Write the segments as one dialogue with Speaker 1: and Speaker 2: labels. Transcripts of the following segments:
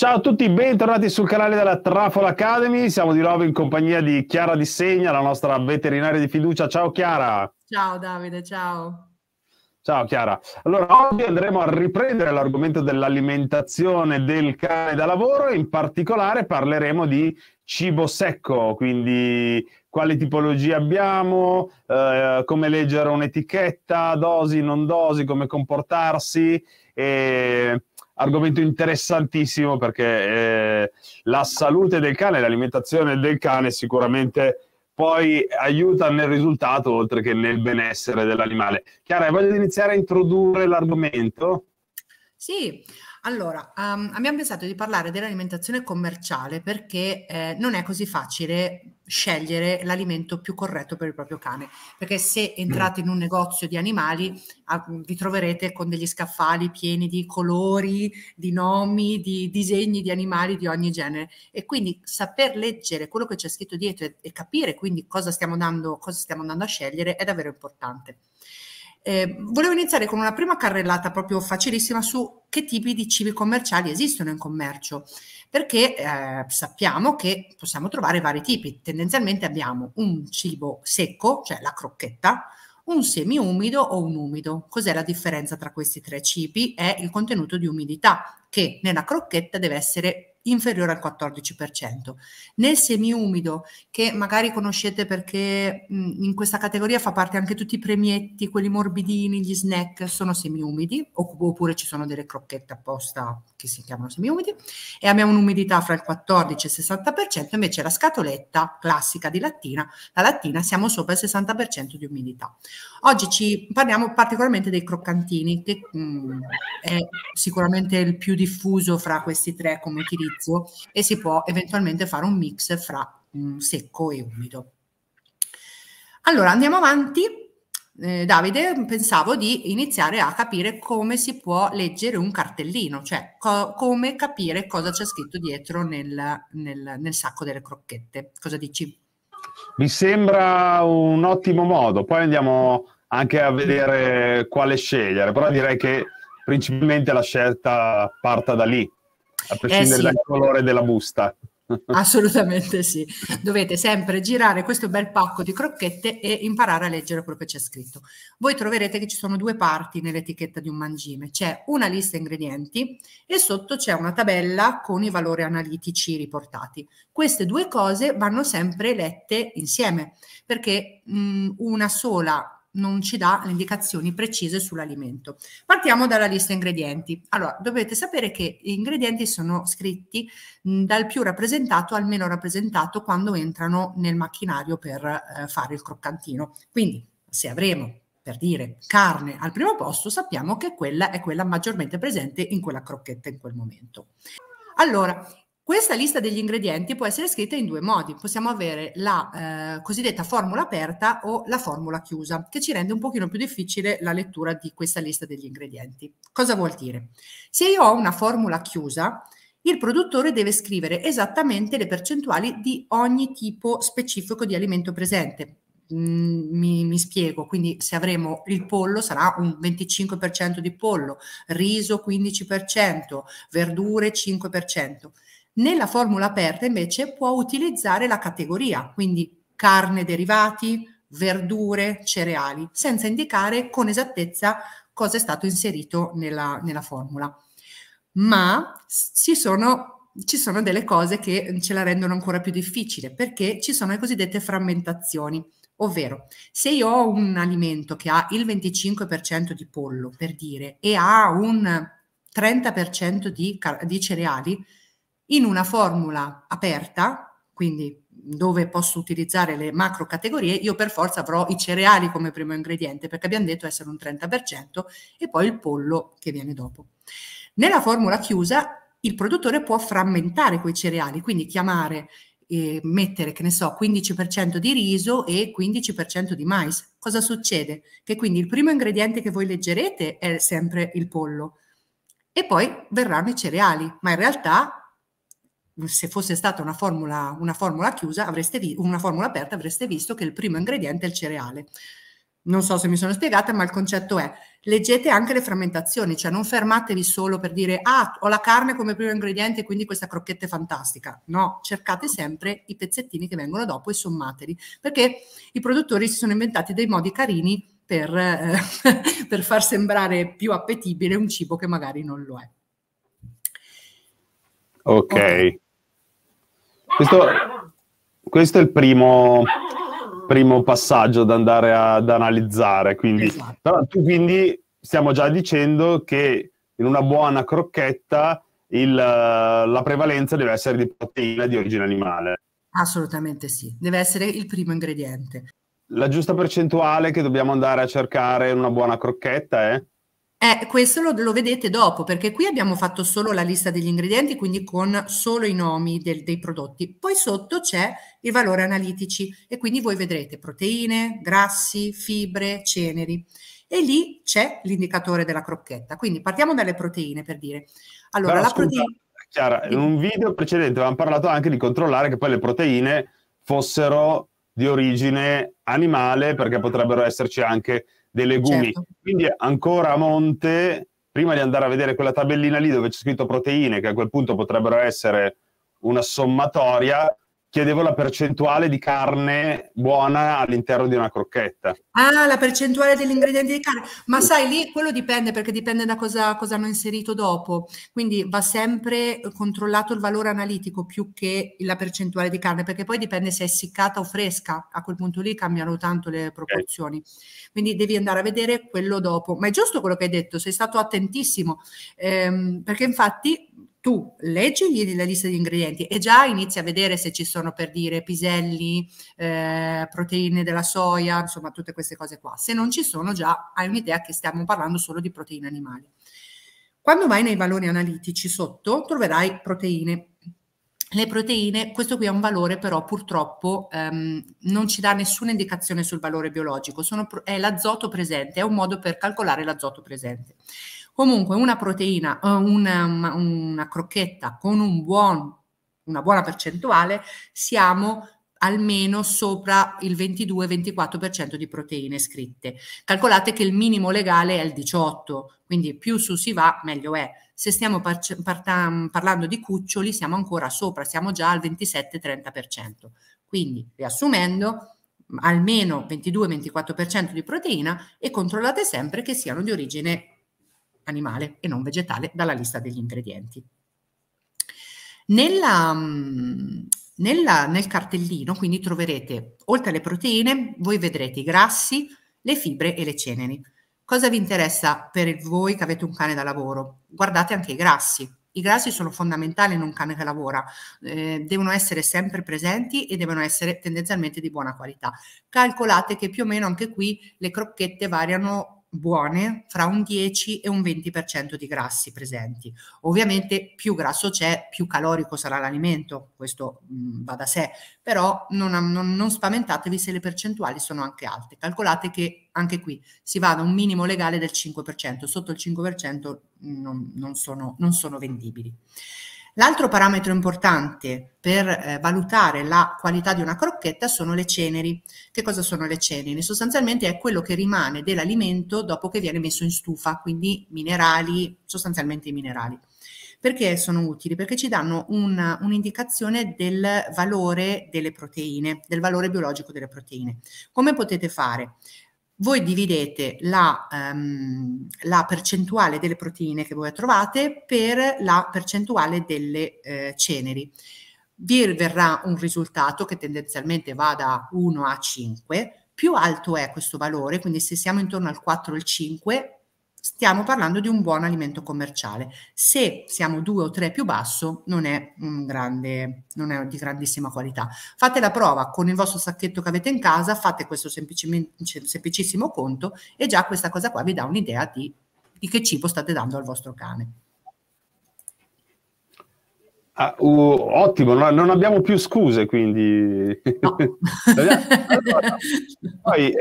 Speaker 1: Ciao a tutti, bentornati sul canale della Trafola Academy. Siamo di nuovo in compagnia di Chiara Di Segna, la nostra veterinaria di fiducia. Ciao Chiara.
Speaker 2: Ciao Davide, ciao.
Speaker 1: Ciao Chiara. Allora, oggi andremo a riprendere l'argomento dell'alimentazione del cane da lavoro e in particolare parleremo di cibo secco, quindi quale tipologia abbiamo, eh, come leggere un'etichetta, dosi, non dosi, come comportarsi e argomento interessantissimo perché eh, la salute del cane, l'alimentazione del cane sicuramente poi aiuta nel risultato oltre che nel benessere dell'animale. Chiara, voglio iniziare a introdurre l'argomento?
Speaker 2: Sì, allora, um, abbiamo pensato di parlare dell'alimentazione commerciale perché eh, non è così facile scegliere l'alimento più corretto per il proprio cane, perché se entrate in un negozio di animali ah, vi troverete con degli scaffali pieni di colori, di nomi, di disegni di animali di ogni genere e quindi saper leggere quello che c'è scritto dietro e, e capire quindi cosa stiamo, andando, cosa stiamo andando a scegliere è davvero importante. Eh, volevo iniziare con una prima carrellata proprio facilissima su che tipi di cibi commerciali esistono in commercio, perché eh, sappiamo che possiamo trovare vari tipi. Tendenzialmente abbiamo un cibo secco, cioè la crocchetta, un semi-umido o un umido. Cos'è la differenza tra questi tre cibi? È il contenuto di umidità che nella crocchetta deve essere inferiore al 14%. Nel semiumido, che magari conoscete perché mh, in questa categoria fa parte anche tutti i premietti, quelli morbidini, gli snack, sono semiumidi, oppure ci sono delle crocchette apposta che si chiamano semiumidi, e abbiamo un'umidità fra il 14 e il 60%, invece la scatoletta classica di lattina, la lattina siamo sopra il 60% di umidità. Oggi ci parliamo particolarmente dei croccantini, che mh, è sicuramente il più diffuso fra questi tre come utilizzo servizio e si può eventualmente fare un mix fra um, secco e umido. Allora andiamo avanti. Eh, Davide, pensavo di iniziare a capire come si può leggere un cartellino, cioè co come capire cosa c'è scritto dietro nel, nel, nel sacco delle crocchette. Cosa dici?
Speaker 1: Mi sembra un ottimo modo, poi andiamo anche a vedere quale scegliere, però direi che principalmente la scelta parta da lì a eh, prescindere eh sì. dal colore della busta. Assolutamente
Speaker 2: sì, dovete sempre girare questo bel pacco di crocchette e imparare a leggere quello che c'è scritto. Voi troverete che ci sono due parti nell'etichetta di un mangime, c'è una lista ingredienti e sotto c'è una tabella con i valori analitici riportati. Queste due cose vanno sempre lette insieme perché mh, una sola non ci dà le indicazioni precise sull'alimento. Partiamo dalla lista ingredienti. Allora, dovete sapere che gli ingredienti sono scritti dal più rappresentato al meno rappresentato quando entrano nel macchinario per eh, fare il croccantino. Quindi, se avremo per dire carne al primo posto, sappiamo che quella è quella maggiormente presente in quella crocchetta in quel momento. Allora, questa lista degli ingredienti può essere scritta in due modi. Possiamo avere la eh, cosiddetta formula aperta o la formula chiusa, che ci rende un pochino più difficile la lettura di questa lista degli ingredienti. Cosa vuol dire? Se io ho una formula chiusa, il produttore deve scrivere esattamente le percentuali di ogni tipo specifico di alimento presente. Mm, mi, mi, spiego, quindi se avremo il pollo sarà un 25% di pollo, riso 15%, verdure 5%. Nella formula aperta invece può utilizzare la categoria, quindi carne derivati, verdure, cereali, senza indicare con esattezza cosa è stato inserito nella, nella formula. Ma ci sono, ci sono delle cose che ce la rendono ancora più difficile perché ci sono le cosiddette frammentazioni. Ovvero, se io ho un alimento che ha il 25% di pollo, per dire, e ha un 30% di, di cereali, in una formula aperta, quindi dove posso utilizzare le macro categorie, io per forza avrò i cereali come primo ingrediente, perché abbiamo detto essere un 30%, e poi il pollo che viene dopo. Nella formula chiusa il produttore può frammentare quei cereali, quindi chiamare e eh, mettere, che ne so, 15% di riso e 15% di mais. Cosa succede? Che quindi il primo ingrediente che voi leggerete è sempre il pollo e poi verranno i cereali, ma in realtà se fosse stata una formula, una formula chiusa, avreste vi- una formula aperta, avreste visto che il primo ingrediente è il cereale. Non so se mi sono spiegata, ma il concetto è leggete anche le frammentazioni, cioè non fermatevi solo per dire ah, ho la carne come primo ingrediente, quindi questa crocchetta è fantastica. No, cercate sempre i pezzettini che vengono dopo e sommateli, perché i produttori si sono inventati dei modi carini per, eh, per far sembrare più appetibile un cibo che magari non lo è.
Speaker 1: Ok. okay. Questo, questo è il primo, primo passaggio da andare ad analizzare. Quindi. Esatto. Però tu quindi stiamo già dicendo che in una buona crocchetta il, la prevalenza deve essere di proteina di origine animale.
Speaker 2: Assolutamente sì, deve essere il primo ingrediente.
Speaker 1: La giusta percentuale che dobbiamo andare a cercare in una buona crocchetta è?
Speaker 2: Eh, questo lo, lo, vedete dopo, perché qui abbiamo fatto solo la lista degli ingredienti, quindi con solo i nomi del, dei prodotti. Poi sotto c'è il valore analitici e quindi voi vedrete proteine, grassi, fibre, ceneri. E lì c'è l'indicatore della crocchetta. Quindi partiamo dalle proteine per dire. Allora, Però, la scusa, proteina...
Speaker 1: Chiara, in un video precedente avevamo parlato anche di controllare che poi le proteine fossero di origine animale, perché potrebbero esserci anche dei legumi. Certo. Quindi ancora a monte, prima di andare a vedere quella tabellina lì dove c'è scritto proteine, che a quel punto potrebbero essere una sommatoria, chiedevo la percentuale di carne buona all'interno di una crocchetta.
Speaker 2: Ah, la percentuale degli ingredienti di carne. Ma sai, lì quello dipende perché dipende da cosa, cosa hanno inserito dopo. Quindi va sempre controllato il valore analitico più che la percentuale di carne, perché poi dipende se è essiccata o fresca. A quel punto lì cambiano tanto le proporzioni. Okay. Quindi devi andare a vedere quello dopo. Ma è giusto quello che hai detto, sei stato attentissimo. Ehm, perché infatti tu leggigli la lista di ingredienti e già inizi a vedere se ci sono per dire piselli, eh, proteine della soia, insomma tutte queste cose qua. Se non ci sono già hai un'idea che stiamo parlando solo di proteine animali. Quando vai nei valori analitici sotto troverai proteine. Le proteine, questo qui è un valore però purtroppo ehm, non ci dà nessuna indicazione sul valore biologico, Sono, è l'azoto presente, è un modo per calcolare l'azoto presente. Comunque una proteina, eh, una, um, una crocchetta con un buon, una buona percentuale, siamo almeno sopra il 22-24% di proteine scritte. Calcolate che il minimo legale è il 18%, quindi più su si va meglio è. Se stiamo par par mm, parlando di cuccioli siamo ancora sopra, siamo già al 27-30%. Quindi, riassumendo, mm, almeno 22-24% di proteina e controllate sempre che siano di origine animale e non vegetale dalla lista degli ingredienti. Nella, mm, nella, nel cartellino quindi troverete, oltre alle proteine, voi vedrete i grassi, le fibre e le ceneri. Cosa vi interessa per voi che avete un cane da lavoro? Guardate anche i grassi. I grassi sono fondamentali in un cane che lavora, eh, devono essere sempre presenti e devono essere tendenzialmente di buona qualità. Calcolate che più o meno anche qui le crocchette variano buone fra un 10 e un 20% di grassi presenti. Ovviamente più grasso c'è, più calorico sarà l'alimento, questo mh, mm, va da sé, però non, non, non, spaventatevi se le percentuali sono anche alte. Calcolate che anche qui si va da un minimo legale del 5%, sotto il 5% non, non sono, sono vendibili. L'altro parametro importante per eh, valutare la qualità di una crocchetta sono le ceneri. Che cosa sono le ceneri? Sostanzialmente è quello che rimane dell'alimento dopo che viene messo in stufa, quindi minerali, sostanzialmente i minerali. Perché sono utili? Perché ci danno un'indicazione del valore delle proteine, del valore biologico delle proteine. Come potete fare? voi dividete la, um, la, percentuale delle proteine che voi trovate per la percentuale delle eh, ceneri. Vi verrà un risultato che tendenzialmente va da 1 a 5, più alto è questo valore, quindi se siamo intorno al 4 o al 5 stiamo parlando di un buon alimento commerciale. Se siamo due o tre più basso, non è, grande, non è, di grandissima qualità. Fate la prova con il vostro sacchetto che avete in casa, fate questo cioè, semplicissimo conto e già questa cosa qua vi dà un'idea di, di che cibo state dando al vostro cane.
Speaker 1: Ah, uh, ottimo, no, non abbiamo più scuse, quindi... No. allora, poi,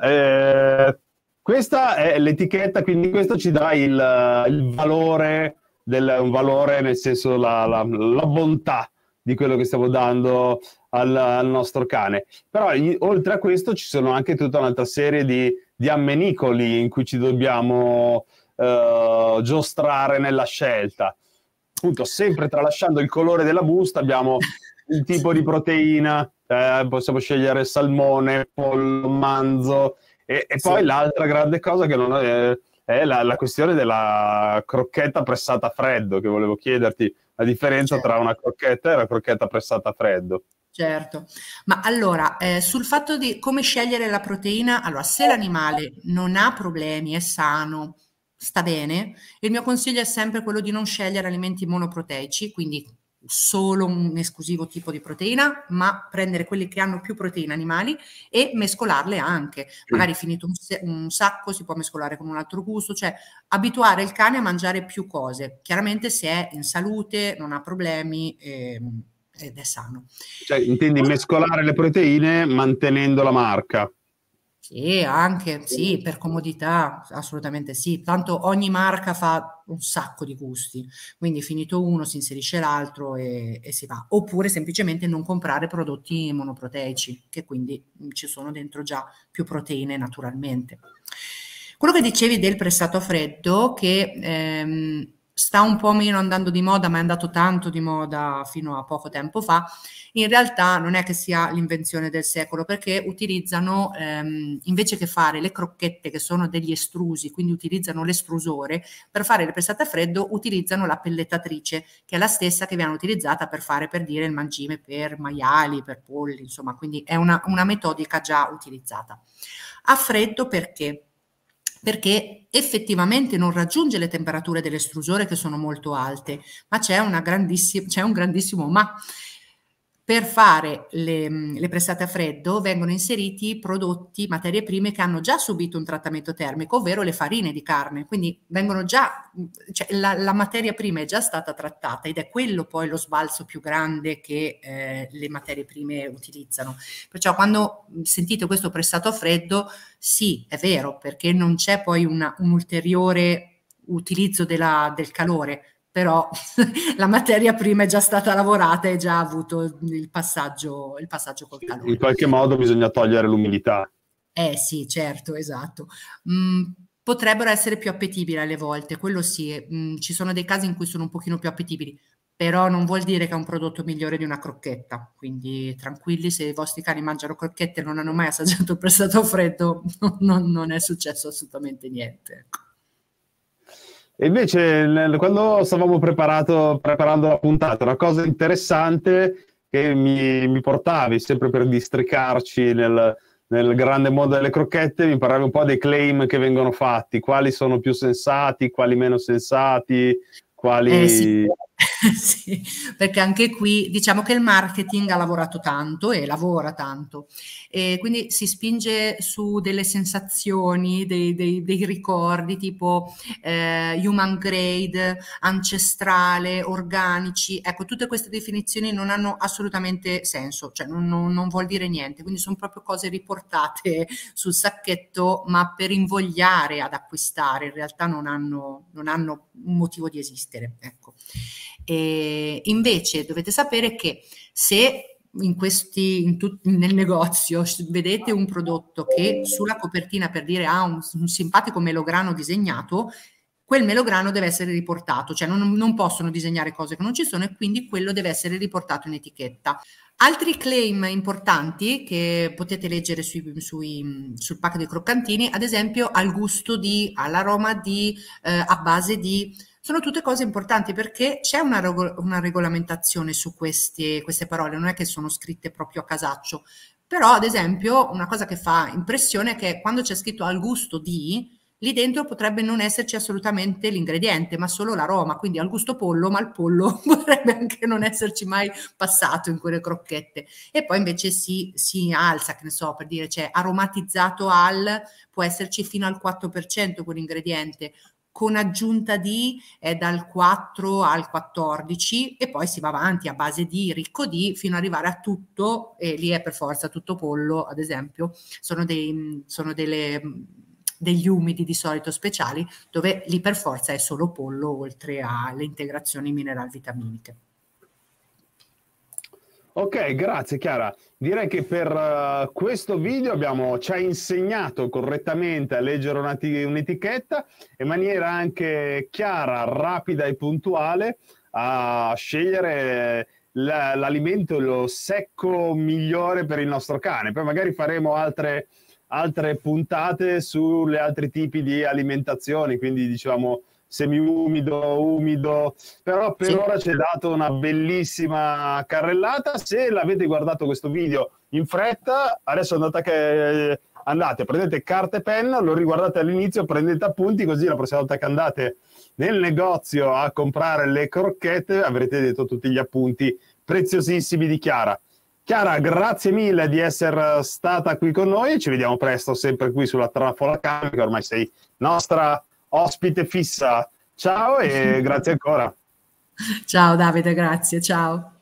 Speaker 1: eh, questa è l'etichetta, quindi questo ci dà il, eh, il valore, del, un valore nel senso la, la, la bontà di quello che stiamo dando al, al nostro cane. Però gli, oltre a questo ci sono anche tutta un'altra serie di, di ammenicoli in cui ci dobbiamo eh, giostrare nella scelta. Appunto, sempre tralasciando il colore della busta, abbiamo il tipo di proteina, eh, possiamo scegliere salmone, pollo, manzo, e, e poi sì. l'altra grande cosa che non è, è la, la, questione della crocchetta pressata a freddo, che volevo chiederti la differenza certo. tra una crocchetta e una crocchetta pressata a freddo.
Speaker 2: Certo, ma allora eh, sul fatto di come scegliere la proteina, allora se l'animale non ha problemi, è sano, sta bene, il mio consiglio è sempre quello di non scegliere alimenti monoproteici, quindi solo un esclusivo tipo di proteina, ma prendere quelli che hanno più proteine animali e mescolarle anche. Magari finito un, un, sacco si può mescolare con un altro gusto, cioè abituare il cane a mangiare più cose. Chiaramente se è in salute, non ha problemi eh, ed è sano.
Speaker 1: Cioè, intendi mescolare le proteine mantenendo la marca?
Speaker 2: Sì, anche, sì, per comodità, assolutamente sì. Tanto ogni marca fa un sacco di gusti, quindi finito uno si inserisce l'altro e, e si va. Oppure semplicemente non comprare prodotti monoproteici, che quindi ci sono dentro già più proteine naturalmente. Quello che dicevi del prestato a freddo, che ehm, sta un po' meno andando di moda, ma è andato tanto di moda fino a poco tempo fa, in realtà non è che sia l'invenzione del secolo, perché utilizzano, ehm, invece che fare le crocchette che sono degli estrusi, quindi utilizzano l'estrusore, per fare le prestate a freddo utilizzano la pellettatrice, che è la stessa che viene utilizzata per fare, per dire, il mangime per maiali, per polli, insomma, quindi è una, una metodica già utilizzata. A freddo perché? perché effettivamente non raggiunge le temperature dell'estrusore che sono molto alte, ma c'è, grandissi- c'è un grandissimo ma per fare le, mm, le, pressate a freddo vengono inseriti prodotti, materie prime che hanno già subito un trattamento termico, ovvero le farine di carne, quindi vengono già, mm, cioè la, la materia prima è già stata trattata ed è quello poi lo sbalzo più grande che eh, le materie prime utilizzano. Perciò quando mm, sentite questo pressato a freddo, sì, è vero, perché non c'è poi una, un ulteriore utilizzo della, del calore, però la materia prima è già stata lavorata e già ha avuto il passaggio, il passaggio col calore. In
Speaker 1: qualche modo bisogna togliere l'umidità.
Speaker 2: Eh sì, certo, esatto. Mm, potrebbero essere più appetibili alle volte, quello sì, mm, ci sono dei casi in cui sono un pochino più appetibili, però non vuol dire che è un prodotto migliore di una crocchetta, quindi tranquilli, se i vostri cani mangiano crocchette e non hanno mai assaggiato il pressato freddo, non, non è successo assolutamente niente. Ecco.
Speaker 1: E invece nel, quando stavamo preparando la puntata, una cosa interessante che mi, mi portavi sempre per districarci nel, nel grande mondo delle crocchette, mi parlavi un po' dei claim che vengono fatti, quali sono più sensati, quali meno sensati, quali... Eh sì.
Speaker 2: sì, perché anche qui diciamo che il marketing ha lavorato tanto e lavora tanto e quindi si spinge su delle sensazioni, dei, dei, dei ricordi tipo eh, human grade, ancestrale, organici, ecco tutte queste definizioni non hanno assolutamente senso, cioè non, non, non vuol dire niente, quindi sono proprio cose riportate sul sacchetto ma per invogliare ad acquistare, in realtà non hanno, non hanno un motivo di esistere. Ecco. E invece dovete sapere che se in questi, in tut, nel negozio vedete un prodotto che sulla copertina per dire ha un, un simpatico melograno disegnato, quel melograno deve essere riportato, cioè non, non, possono disegnare cose che non ci sono e quindi quello deve essere riportato in etichetta. Altri claim importanti che potete leggere sui, sui, sul pack dei croccantini, ad esempio al gusto di, all'aroma di, eh, a base di sono tutte cose importanti perché c'è una, regol- una regolamentazione su queste, queste parole, non è che sono scritte proprio a casaccio, però ad esempio una cosa che fa impressione è che quando c'è scritto al gusto di, lì dentro potrebbe non esserci assolutamente l'ingrediente, ma solo l'aroma, quindi al gusto pollo, ma il pollo potrebbe anche non esserci mai passato in quelle crocchette. E poi invece si, si alza, che ne so, per dire, cioè aromatizzato al, può esserci fino al 4% quell'ingrediente, con aggiunta di eh, dal 4 al 14 e poi si va avanti a base di ricco di fino ad arrivare a tutto e lì è per forza tutto pollo ad esempio sono, dei, mm, sono delle, mm, degli umidi di solito speciali dove lì per forza è solo pollo oltre alle integrazioni mineral vitaminiche.
Speaker 1: Ok, grazie Chiara. Direi che per uh, questo video abbiamo, ci ha insegnato correttamente a leggere un'etichetta in maniera anche chiara, rapida e puntuale a scegliere eh, l'alimento lo secco migliore per il nostro cane. Poi magari faremo altre, altre puntate sulle altri tipi di alimentazioni, quindi diciamo semiumido, umido, però per sì. ora ci è dato una bellissima carrellata. Se l'avete guardato questo video in fretta, adesso andate, che, eh, andate prendete carta e penna, lo riguardate all'inizio, prendete appunti, così la prossima volta che andate nel negozio a comprare le crocchette avrete detto tutti gli appunti preziosissimi di Chiara. Chiara, grazie mille di essere stata qui con noi. Ci vediamo presto, sempre qui sulla Trafola Cam, che ormai sei nostra ospite fissa. Ciao e grazie ancora. Ciao Davide, grazie, ciao.